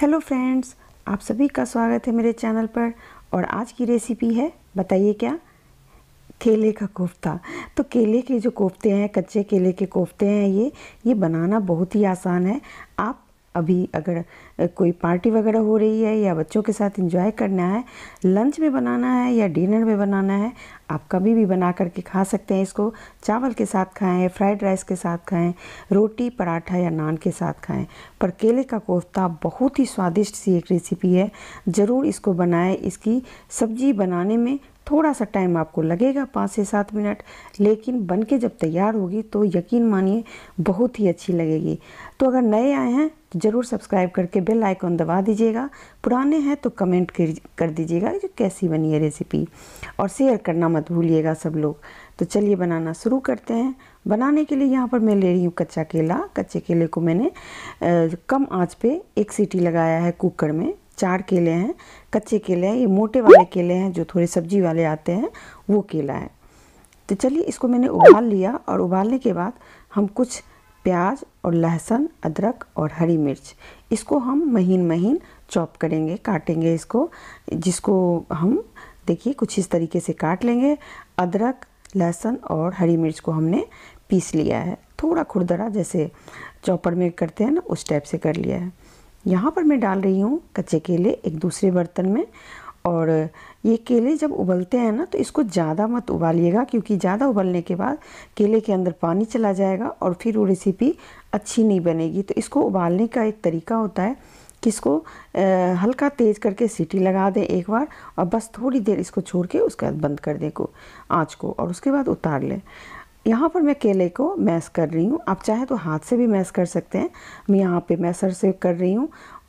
hello friends आप सभी का स्वागत है मेरे चैनल पर और आज की रेसिपी है बताइए क्या केले का कोफ्ता तो केले के जो कोफ्ते हैं कच्चे केले के कोफ्ते हैं ये ये बनाना बहुत ही आसान है आप अभी अगर कोई पार्टी वगैरह हो रही है या बच्चों के साथ इंजॉय करना है लंच में बनाना है या डिनर में बनाना है आप कभी भी बना करके खा सकते हैं इसको चावल के साथ खाएं फ्राइड राइस के साथ खाएं रोटी पराठा या नान के साथ खाएं पर केले का कोफ्ता बहुत ही स्वादिष्ट सी एक रेसिपी है ज़रूर इसको बनाएं इसकी सब्जी बनाने में थोड़ा सा टाइम आपको लगेगा पाँच से सात मिनट लेकिन बन के जब तैयार होगी तो यकीन मानिए बहुत ही अच्छी लगेगी तो अगर नए आए हैं तो ज़रूर सब्सक्राइब करके बेल आइकॉन दबा दीजिएगा पुराने हैं तो कमेंट कर दीजिएगा कि कैसी बनी है रेसिपी और शेयर करना मत भूलिएगा सब लोग तो चलिए बनाना शुरू करते हैं बनाने के लिए यहाँ पर मैं ले रही हूँ कच्चा केला कच्चे केले को मैंने कम आँच पर एक सीटी लगाया है कुकर में चार केले हैं कच्चे केले हैं ये मोटे वाले केले हैं जो थोड़े सब्जी वाले आते हैं वो केला है तो चलिए इसको मैंने उबाल लिया और उबालने के बाद हम कुछ प्याज और लहसुन अदरक और हरी मिर्च इसको हम महीन महीन चॉप करेंगे काटेंगे इसको जिसको हम देखिए कुछ इस तरीके से काट लेंगे अदरक लहसुन और हरी मिर्च को हमने पीस लिया है थोड़ा खुरदरा जैसे चॉपर में करते हैं ना उस टाइप से कर लिया है यहाँ पर मैं डाल रही हूँ कच्चे केले एक दूसरे बर्तन में और ये केले जब उबलते हैं ना तो इसको ज़्यादा मत उबालिएगा क्योंकि ज़्यादा उबलने के बाद केले के अंदर पानी चला जाएगा और फिर वो रेसिपी अच्छी नहीं बनेगी तो इसको उबालने का एक तरीका होता है कि इसको हल्का तेज़ करके सीटी लगा दें एक बार और बस थोड़ी देर इसको छोड़ के उसके बाद बंद कर दें को आँच को और उसके बाद उतार लें यहाँ पर मैं केले को मैश कर रही हूँ आप चाहें तो हाथ से भी मैश कर सकते हैं मैं यहाँ पे मैसर से कर रही हूँ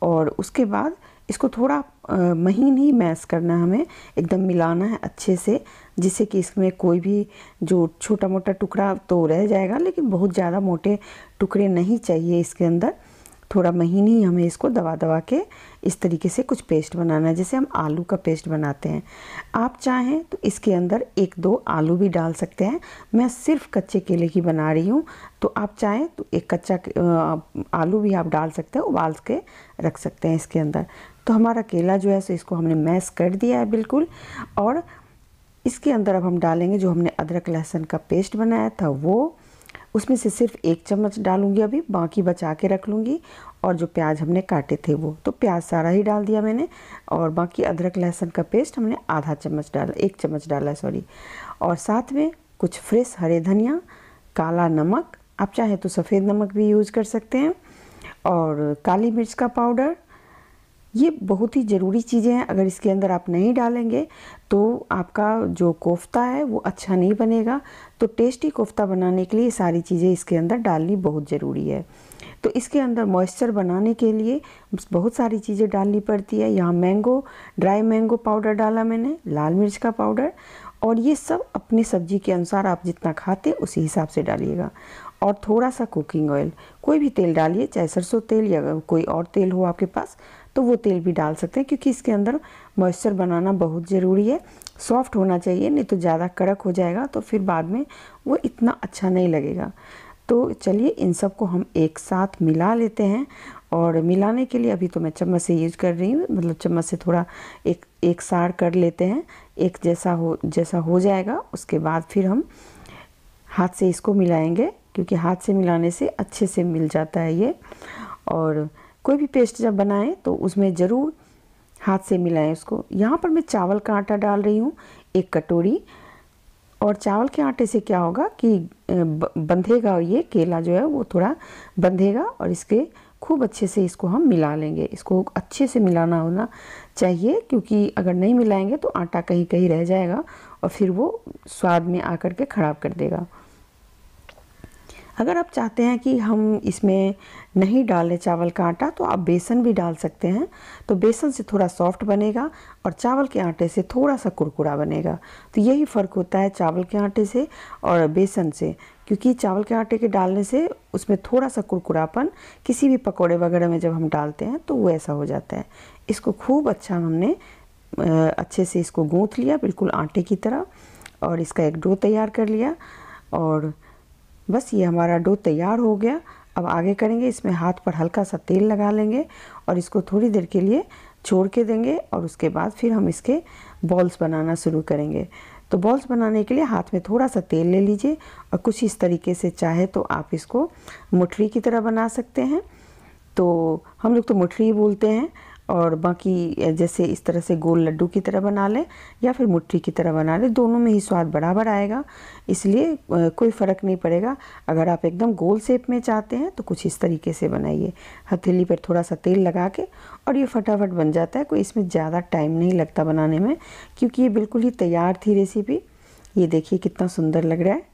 और उसके बाद इसको थोड़ा महीन ही मैस करना हमें एकदम मिलाना है अच्छे से जिससे कि इसमें कोई भी जो छोटा मोटा टुकड़ा तो रह जाएगा लेकिन बहुत ज़्यादा मोटे टुकड़े नहीं चाहिए इसके अंदर थोड़ा महीन ही हमें इसको दवा दवा के इस तरीके से कुछ पेस्ट बनाना है जैसे हम आलू का पेस्ट बनाते हैं आप चाहें तो इसके अंदर एक दो आलू भी डाल सकते हैं मैं सिर्फ कच्चे केले की बना रही हूँ तो आप चाहें तो एक कच्चा आलू भी आप डाल सकते हैं उबाल के रख सकते हैं इसके अंदर तो हमारा केला जो है सो इसको हमने मैश कर दिया है बिल्कुल और इसके अंदर अब हम डालेंगे जो हमने अदरक लहसुन का पेस्ट बनाया था वो उसमें से सिर्फ एक चम्मच डालूंगी अभी बाकी बचा के रख लूँगी और जो प्याज हमने काटे थे वो तो प्याज सारा ही डाल दिया मैंने और बाकी अदरक लहसुन का पेस्ट हमने आधा चम्मच डाला एक चम्मच डाला सॉरी और साथ में कुछ फ्रेश हरे धनिया काला नमक आप चाहें तो सफ़ेद नमक भी यूज़ कर सकते हैं और काली मिर्च का पाउडर ये बहुत ही ज़रूरी चीज़ें हैं अगर इसके अंदर आप नहीं डालेंगे तो आपका जो कोफ्ता है वो अच्छा नहीं बनेगा तो टेस्टी कोफ्ता बनाने के लिए सारी चीज़ें इसके अंदर डालनी बहुत ज़रूरी है तो इसके अंदर मॉइस्चर बनाने के लिए बहुत सारी चीज़ें डालनी पड़ती है यहाँ मैंगो ड्राई मैंगो पाउडर डाला मैंने लाल मिर्च का पाउडर और ये सब अपनी सब्ज़ी के अनुसार आप जितना खाते उसी हिसाब से डालिएगा और थोड़ा सा कुकिंग ऑयल कोई भी तेल डालिए चाहे सरसों तेल या कोई और तेल हो आपके पास तो वो तेल भी डाल सकते हैं क्योंकि इसके अंदर मॉइस्चर बनाना बहुत ज़रूरी है सॉफ्ट होना चाहिए नहीं तो ज़्यादा कड़क हो जाएगा तो फिर बाद में वो इतना अच्छा नहीं लगेगा तो चलिए इन सब को हम एक साथ मिला लेते हैं और मिलाने के लिए अभी तो मैं चम्मच से यूज़ कर रही हूँ मतलब चम्मच से थोड़ा एक एक सार कर लेते हैं एक जैसा हो जैसा हो जाएगा उसके बाद फिर हम हाथ से इसको मिलाएंगे क्योंकि हाथ से मिलाने से अच्छे से मिल जाता है ये और कोई भी पेस्ट जब बनाएं तो उसमें ज़रूर हाथ से मिलाएं उसको यहाँ पर मैं चावल का आटा डाल रही हूँ एक कटोरी और चावल के आटे से क्या होगा कि बंधेगा ये केला जो है वो थोड़ा बंधेगा और इसके खूब अच्छे से इसको हम मिला लेंगे इसको अच्छे से मिलाना होना चाहिए क्योंकि अगर नहीं मिलाएंगे तो आटा कहीं कहीं रह जाएगा और फिर वो स्वाद में आकर के ख़राब कर देगा अगर आप चाहते हैं कि हम इसमें नहीं डालें चावल का आटा तो आप बेसन भी डाल सकते हैं तो बेसन से थोड़ा सॉफ्ट बनेगा और चावल के आटे से थोड़ा सा कुरकुरा बनेगा तो यही फ़र्क होता है चावल के आटे से और बेसन से क्योंकि चावल के आटे के डालने से उसमें थोड़ा सा कुरकुरापन किसी भी पकौड़े वगैरह में जब हम डालते हैं तो वो ऐसा हो जाता है इसको खूब अच्छा हमने अच्छे से इसको गूँथ लिया बिल्कुल आटे की तरह और इसका एक डो तैयार कर लिया और बस ये हमारा डो तैयार हो गया अब आगे करेंगे इसमें हाथ पर हल्का सा तेल लगा लेंगे और इसको थोड़ी देर के लिए छोड़ के देंगे और उसके बाद फिर हम इसके बॉल्स बनाना शुरू करेंगे तो बॉल्स बनाने के लिए हाथ में थोड़ा सा तेल ले लीजिए और कुछ इस तरीके से चाहे तो आप इसको मुठरी की तरह बना सकते हैं तो हम लोग तो मुठरी बोलते हैं और बाकी जैसे इस तरह से गोल लड्डू की तरह बना लें या फिर मुट्ठी की तरह बना लें दोनों में ही स्वाद बराबर आएगा इसलिए कोई फ़र्क नहीं पड़ेगा अगर आप एकदम गोल शेप में चाहते हैं तो कुछ इस तरीके से बनाइए हथेली पर थोड़ा सा तेल लगा के और ये फटाफट बन जाता है कोई इसमें ज़्यादा टाइम नहीं लगता बनाने में क्योंकि ये बिल्कुल ही तैयार थी रेसिपी ये देखिए कितना सुंदर लग रहा है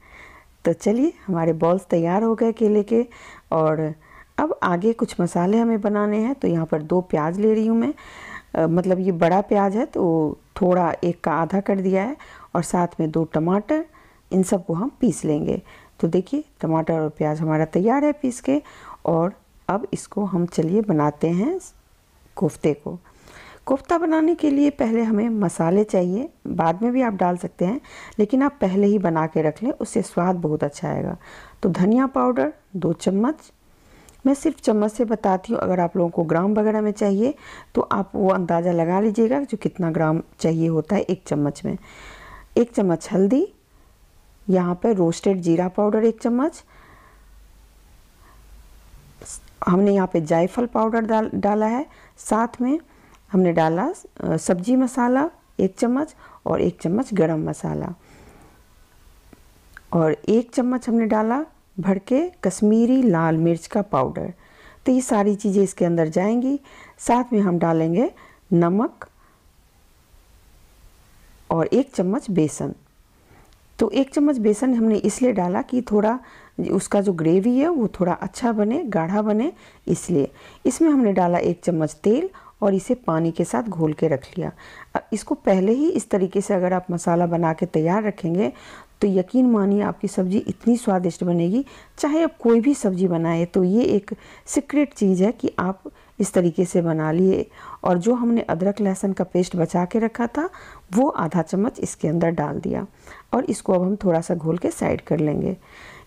तो चलिए हमारे बॉल्स तैयार हो गए केले के और अब आगे कुछ मसाले हमें बनाने हैं तो यहाँ पर दो प्याज ले रही हूँ मैं आ, मतलब ये बड़ा प्याज है तो थोड़ा एक का आधा कर दिया है और साथ में दो टमाटर इन सब को हम पीस लेंगे तो देखिए टमाटर और प्याज हमारा तैयार है पीस के और अब इसको हम चलिए बनाते हैं कोफ्ते को कोफ्ता बनाने के लिए पहले हमें मसाले चाहिए बाद में भी आप डाल सकते हैं लेकिन आप पहले ही बना के रख लें उससे स्वाद बहुत अच्छा आएगा तो धनिया पाउडर दो चम्मच मैं सिर्फ चम्मच से बताती हूँ अगर आप लोगों को ग्राम वगैरह में चाहिए तो आप वो अंदाज़ा लगा लीजिएगा जो कितना ग्राम चाहिए होता है एक चम्मच में एक चम्मच हल्दी यहाँ पर रोस्टेड जीरा पाउडर एक चम्मच हमने यहाँ पे जायफल पाउडर डाल डाला है साथ में हमने डाला सब्जी मसाला एक चम्मच और एक चम्मच गरम मसाला और एक चम्मच हमने डाला भड़के कश्मीरी लाल मिर्च का पाउडर तो ये सारी चीज़ें इसके अंदर जाएंगी साथ में हम डालेंगे नमक और एक चम्मच बेसन तो एक चम्मच बेसन हमने इसलिए डाला कि थोड़ा उसका जो ग्रेवी है वो थोड़ा अच्छा बने गाढ़ा बने इसलिए इसमें हमने डाला एक चम्मच तेल और इसे पानी के साथ घोल के रख लिया इसको पहले ही इस तरीके से अगर आप मसाला बना के तैयार रखेंगे तो यकीन मानिए आपकी सब्ज़ी इतनी स्वादिष्ट बनेगी चाहे आप कोई भी सब्ज़ी बनाए तो ये एक सीक्रेट चीज़ है कि आप इस तरीके से बना लिए और जो हमने अदरक लहसुन का पेस्ट बचा के रखा था वो आधा चम्मच इसके अंदर डाल दिया और इसको अब हम थोड़ा सा घोल के साइड कर लेंगे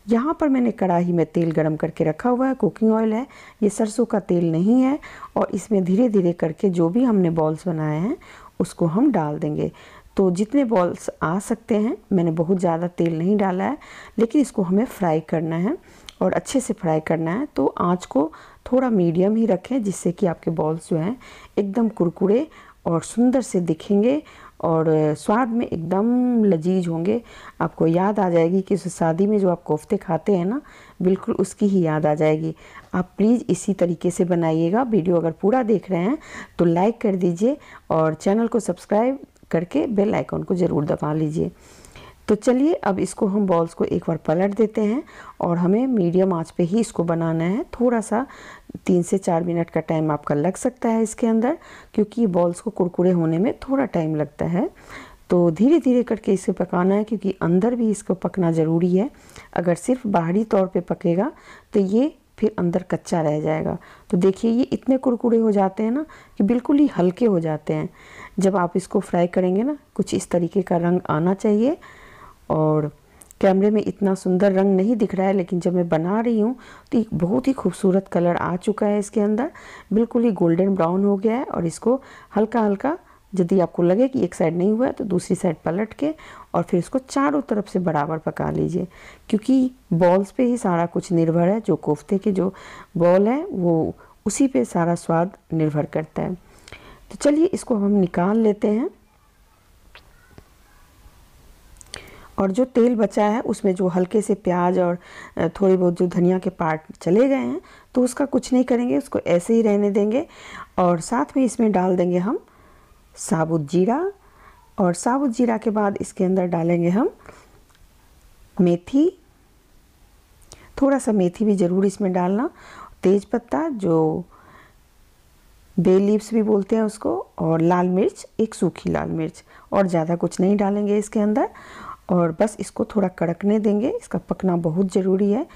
यहाँ पर मैंने कढ़ाई में तेल गरम करके रखा हुआ है कुकिंग ऑयल है ये सरसों का तेल नहीं है और इसमें धीरे धीरे करके जो भी हमने बॉल्स बनाए हैं उसको हम डाल देंगे तो जितने बॉल्स आ सकते हैं मैंने बहुत ज़्यादा तेल नहीं डाला है लेकिन इसको हमें फ्राई करना है और अच्छे से फ्राई करना है तो आँच को थोड़ा मीडियम ही रखें जिससे कि आपके बॉल्स जो हैं एकदम कुरकुरे और सुंदर से दिखेंगे और स्वाद में एकदम लजीज होंगे आपको याद आ जाएगी कि उस शादी में जो आप कोफ्ते खाते हैं ना बिल्कुल उसकी ही याद आ जाएगी आप प्लीज़ इसी तरीके से बनाइएगा वीडियो अगर पूरा देख रहे हैं तो लाइक कर दीजिए और चैनल को सब्सक्राइब करके बेल आइकॉन को ज़रूर दबा लीजिए तो चलिए अब इसको हम बॉल्स को एक बार पलट देते हैं और हमें मीडियम आंच पे ही इसको बनाना है थोड़ा सा तीन से चार मिनट का टाइम आपका लग सकता है इसके अंदर क्योंकि बॉल्स को कुरकुरे होने में थोड़ा टाइम लगता है तो धीरे धीरे करके इसे पकाना है क्योंकि अंदर भी इसको पकना ज़रूरी है अगर सिर्फ बाहरी तौर पे पकेगा तो ये फिर अंदर कच्चा रह जाएगा तो देखिए ये इतने कुरकुरे हो जाते हैं ना कि बिल्कुल ही हल्के हो जाते हैं जब आप इसको फ्राई करेंगे ना कुछ इस तरीके का रंग आना चाहिए और कैमरे में इतना सुंदर रंग नहीं दिख रहा है लेकिन जब मैं बना रही हूँ तो एक बहुत ही खूबसूरत कलर आ चुका है इसके अंदर बिल्कुल ही गोल्डन ब्राउन हो गया है और इसको हल्का हल्का यदि आपको लगे कि एक साइड नहीं हुआ है तो दूसरी साइड पलट के और फिर इसको चारों तरफ से बराबर पका लीजिए क्योंकि बॉल्स पे ही सारा कुछ निर्भर है जो कोफ्ते के जो बॉल है वो उसी पे सारा स्वाद निर्भर करता है तो चलिए इसको हम निकाल लेते हैं और जो तेल बचा है उसमें जो हल्के से प्याज और थोड़ी बहुत जो धनिया के पार्ट चले गए हैं तो उसका कुछ नहीं करेंगे उसको ऐसे ही रहने देंगे और साथ में इसमें डाल देंगे हम साबुत जीरा और साबुत जीरा के बाद इसके अंदर डालेंगे हम मेथी थोड़ा सा मेथी भी ज़रूर इसमें डालना तेज पत्ता जो बे लीव्स भी बोलते हैं उसको और लाल मिर्च एक सूखी लाल मिर्च और ज़्यादा कुछ नहीं डालेंगे इसके अंदर और बस इसको थोड़ा कड़कने देंगे इसका पकना बहुत ज़रूरी है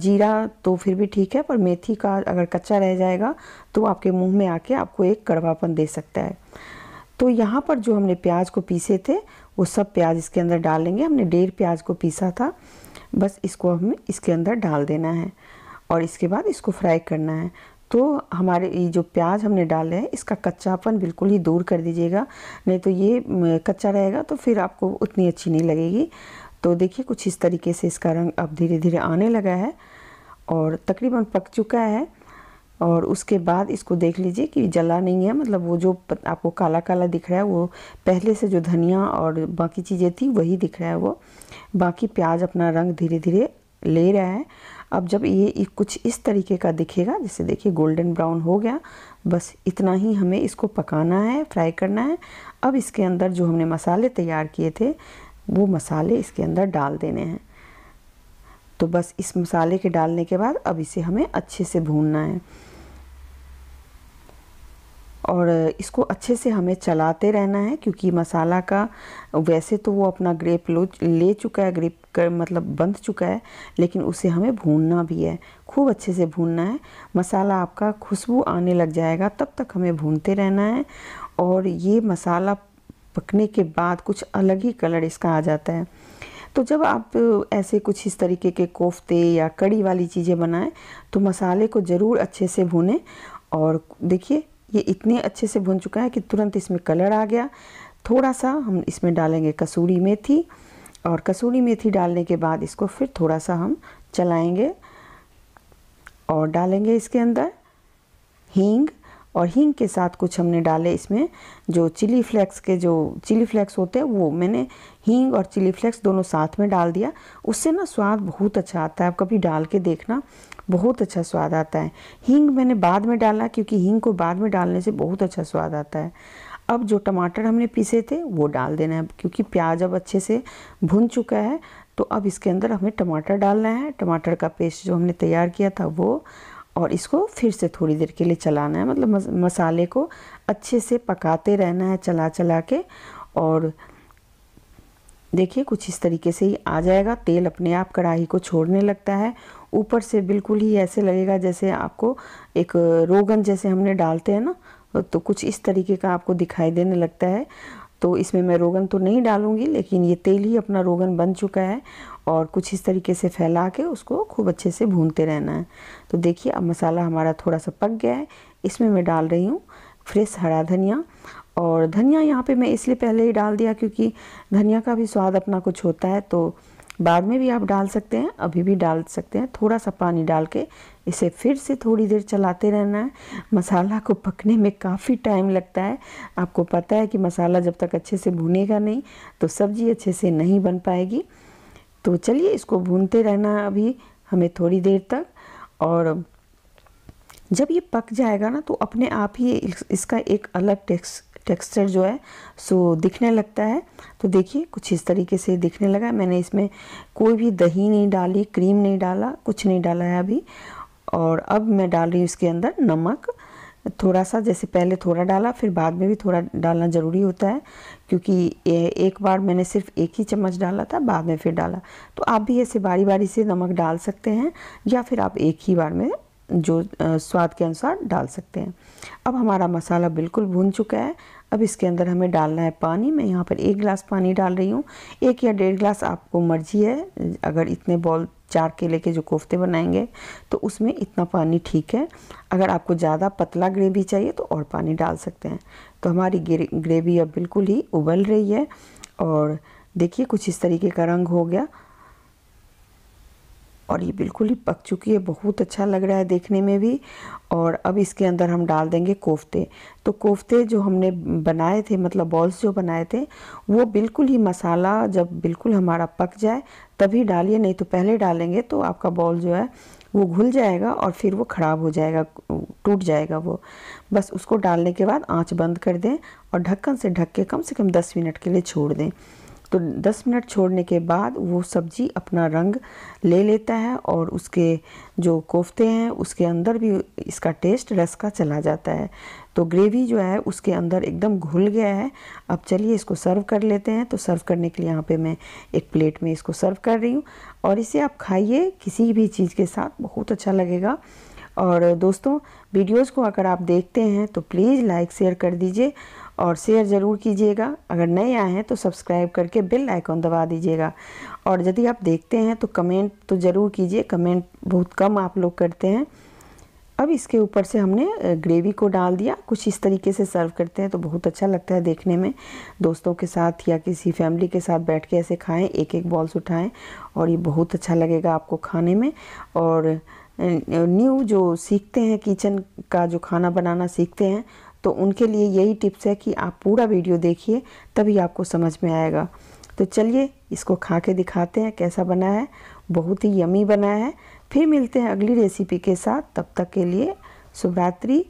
जीरा तो फिर भी ठीक है पर मेथी का अगर कच्चा रह जाएगा तो आपके मुंह में आके आपको एक कड़वापन दे सकता है तो यहाँ पर जो हमने प्याज को पीसे थे वो सब प्याज इसके अंदर डाल लेंगे हमने डेढ़ प्याज को पीसा था बस इसको हमें इसके अंदर डाल देना है और इसके बाद इसको फ्राई करना है तो हमारे ये जो प्याज हमने डाले हैं इसका कच्चापन बिल्कुल ही दूर कर दीजिएगा नहीं तो ये कच्चा रहेगा तो फिर आपको उतनी अच्छी नहीं लगेगी तो देखिए कुछ इस तरीके से इसका रंग अब धीरे धीरे आने लगा है और तकरीबन पक चुका है और उसके बाद इसको देख लीजिए कि जला नहीं है मतलब वो जो आपको काला काला दिख रहा है वो पहले से जो धनिया और बाकी चीज़ें थी वही दिख रहा है वो बाकी प्याज अपना रंग धीरे धीरे ले रहा है अब जब ये कुछ इस तरीके का दिखेगा जैसे देखिए गोल्डन ब्राउन हो गया बस इतना ही हमें इसको पकाना है फ्राई करना है अब इसके अंदर जो हमने मसाले तैयार किए थे वो मसाले इसके अंदर डाल देने हैं तो बस इस मसाले के डालने के बाद अब इसे हमें अच्छे से भूनना है और इसको अच्छे से हमें चलाते रहना है क्योंकि मसाला का वैसे तो वो अपना ग्रेप लो ले चुका है ग्रेप कर मतलब बंध चुका है लेकिन उसे हमें भूनना भी है खूब अच्छे से भूनना है मसाला आपका खुशबू आने लग जाएगा तब तक हमें भूनते रहना है और ये मसाला पकने के बाद कुछ अलग ही कलर इसका आ जाता है तो जब आप ऐसे कुछ इस तरीके के कोफ्ते या कड़ी वाली चीज़ें बनाएं तो मसाले को ज़रूर अच्छे से भूनें और देखिए ये इतने अच्छे से भुन चुका है कि तुरंत इसमें कलर आ गया थोड़ा सा हम इसमें डालेंगे कसूरी मेथी और कसूरी मेथी डालने के बाद इसको फिर थोड़ा सा हम चलाएंगे और डालेंगे इसके अंदर हींग और हींग के साथ कुछ हमने डाले इसमें जो चिली फ्लेक्स के जो चिली फ्लेक्स होते हैं वो मैंने हींग और चिली फ्लेक्स दोनों साथ में डाल दिया उससे ना स्वाद बहुत अच्छा आता है आप कभी डाल के देखना बहुत अच्छा स्वाद आता है हींग मैंने बाद में डाला क्योंकि हींग को बाद में डालने से बहुत अच्छा स्वाद आता है अब जो टमाटर हमने पीसे थे वो डाल देना है क्योंकि प्याज अब अच्छे से भुन चुका है तो अब इसके अंदर हमें टमाटर डालना है टमाटर का पेस्ट जो हमने तैयार किया था वो और इसको फिर से थोड़ी देर के लिए चलाना है मतलब मसाले को अच्छे से पकाते रहना है चला चला के और देखिए कुछ इस तरीके से ही आ जाएगा तेल अपने आप कढ़ाई को छोड़ने लगता है ऊपर से बिल्कुल ही ऐसे लगेगा जैसे आपको एक रोगन जैसे हमने डालते हैं ना तो कुछ इस तरीके का आपको दिखाई देने लगता है तो इसमें मैं रोगन तो नहीं डालूंगी लेकिन ये तेल ही अपना रोगन बन चुका है और कुछ इस तरीके से फैला के उसको खूब अच्छे से भूनते रहना है तो देखिए अब मसाला हमारा थोड़ा सा पक गया है इसमें मैं डाल रही हूँ फ्रेश हरा धनिया और धनिया यहाँ पे मैं इसलिए पहले ही डाल दिया क्योंकि धनिया का भी स्वाद अपना कुछ होता है तो बाद में भी आप डाल सकते हैं अभी भी डाल सकते हैं थोड़ा सा पानी डाल के इसे फिर से थोड़ी देर चलाते रहना है मसाला को पकने में काफ़ी टाइम लगता है आपको पता है कि मसाला जब तक अच्छे से भुनेगा नहीं तो सब्ज़ी अच्छे से नहीं बन पाएगी तो चलिए इसको भूनते रहना अभी हमें थोड़ी देर तक और जब ये पक जाएगा ना तो अपने आप ही इसका एक अलग टेक्स टेक्सचर जो है सो दिखने लगता है तो देखिए कुछ इस तरीके से दिखने लगा मैंने इसमें कोई भी दही नहीं डाली क्रीम नहीं डाला कुछ नहीं डाला है अभी और अब मैं डाल रही हूँ इसके अंदर नमक थोड़ा सा जैसे पहले थोड़ा डाला फिर बाद में भी थोड़ा डालना ज़रूरी होता है क्योंकि एक बार मैंने सिर्फ एक ही चम्मच डाला था बाद में फिर डाला तो आप भी ऐसे बारी बारी से नमक डाल सकते हैं या फिर आप एक ही बार में जो स्वाद के अनुसार डाल सकते हैं अब हमारा मसाला बिल्कुल भून चुका है अब इसके अंदर हमें डालना है पानी मैं यहाँ पर एक गिलास पानी डाल रही हूँ एक या डेढ़ गिलास आपको मर्जी है अगर इतने बॉल चार केले के जो कोफ्ते बनाएंगे तो उसमें इतना पानी ठीक है अगर आपको ज़्यादा पतला ग्रेवी चाहिए तो और पानी डाल सकते हैं तो हमारी ग्रेवी अब बिल्कुल ही उबल रही है और देखिए कुछ इस तरीके का रंग हो गया और ये बिल्कुल ही पक चुकी है बहुत अच्छा लग रहा है देखने में भी और अब इसके अंदर हम डाल देंगे कोफ्ते तो कोफ्ते जो हमने बनाए थे मतलब बॉल्स जो बनाए थे वो बिल्कुल ही मसाला जब बिल्कुल हमारा पक जाए तभी डालिए नहीं तो पहले डालेंगे तो आपका बॉल जो है वो घुल जाएगा और फिर वो ख़राब हो जाएगा टूट जाएगा वो बस उसको डालने के बाद आँच बंद कर दें और ढक्कन से ढक के कम से कम दस मिनट के लिए छोड़ दें तो 10 मिनट छोड़ने के बाद वो सब्ज़ी अपना रंग ले लेता है और उसके जो कोफ्ते हैं उसके अंदर भी इसका टेस्ट रस का चला जाता है तो ग्रेवी जो है उसके अंदर एकदम घुल गया है अब चलिए इसको सर्व कर लेते हैं तो सर्व करने के लिए यहाँ पे मैं एक प्लेट में इसको सर्व कर रही हूँ और इसे आप खाइए किसी भी चीज़ के साथ बहुत अच्छा लगेगा और दोस्तों वीडियोज़ को अगर आप देखते हैं तो प्लीज़ लाइक शेयर कर दीजिए और शेयर ज़रूर कीजिएगा अगर नए आए हैं तो सब्सक्राइब करके बेल आइकॉन दबा दीजिएगा और यदि आप देखते हैं तो कमेंट तो ज़रूर कीजिए कमेंट बहुत कम आप लोग करते हैं अब इसके ऊपर से हमने ग्रेवी को डाल दिया कुछ इस तरीके से सर्व करते हैं तो बहुत अच्छा लगता है देखने में दोस्तों के साथ या किसी फैमिली के साथ बैठ के ऐसे खाएं एक एक बॉल्स उठाएं और ये बहुत अच्छा लगेगा आपको खाने में और न्यू जो सीखते हैं किचन का जो खाना बनाना सीखते हैं तो उनके लिए यही टिप्स है कि आप पूरा वीडियो देखिए तभी आपको समझ में आएगा तो चलिए इसको खा के दिखाते हैं कैसा बना है बहुत ही यमी बना है फिर मिलते हैं अगली रेसिपी के साथ तब तक के लिए शुभरात्रि